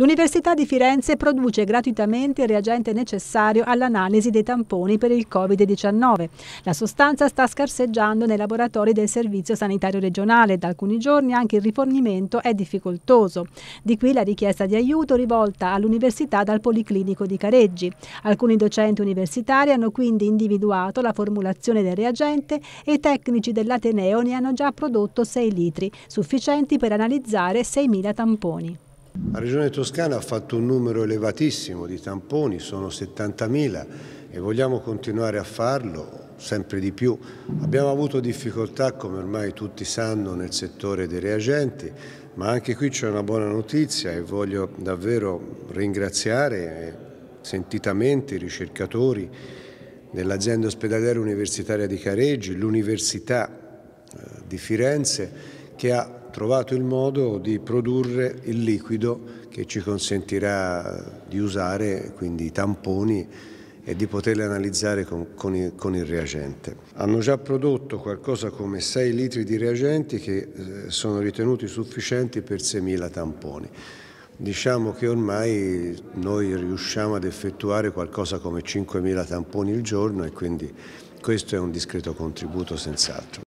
L'Università di Firenze produce gratuitamente il reagente necessario all'analisi dei tamponi per il Covid-19. La sostanza sta scarseggiando nei laboratori del Servizio Sanitario Regionale. e Da alcuni giorni anche il rifornimento è difficoltoso. Di qui la richiesta di aiuto rivolta all'Università dal Policlinico di Careggi. Alcuni docenti universitari hanno quindi individuato la formulazione del reagente e i tecnici dell'Ateneo ne hanno già prodotto 6 litri, sufficienti per analizzare 6.000 tamponi. La Regione Toscana ha fatto un numero elevatissimo di tamponi, sono 70.000 e vogliamo continuare a farlo sempre di più. Abbiamo avuto difficoltà, come ormai tutti sanno, nel settore dei reagenti, ma anche qui c'è una buona notizia e voglio davvero ringraziare sentitamente i ricercatori dell'azienda ospedaliera universitaria di Careggi, l'Università eh, di Firenze, che ha trovato il modo di produrre il liquido che ci consentirà di usare quindi i tamponi e di poterli analizzare con, con, il, con, il, reagente. Hanno già prodotto qualcosa come 6 litri di reagenti che eh, sono ritenuti sufficienti per 6.000 tamponi. Diciamo che ormai noi riusciamo ad effettuare qualcosa come 5.000 tamponi al giorno e quindi questo è un discreto contributo senz'altro.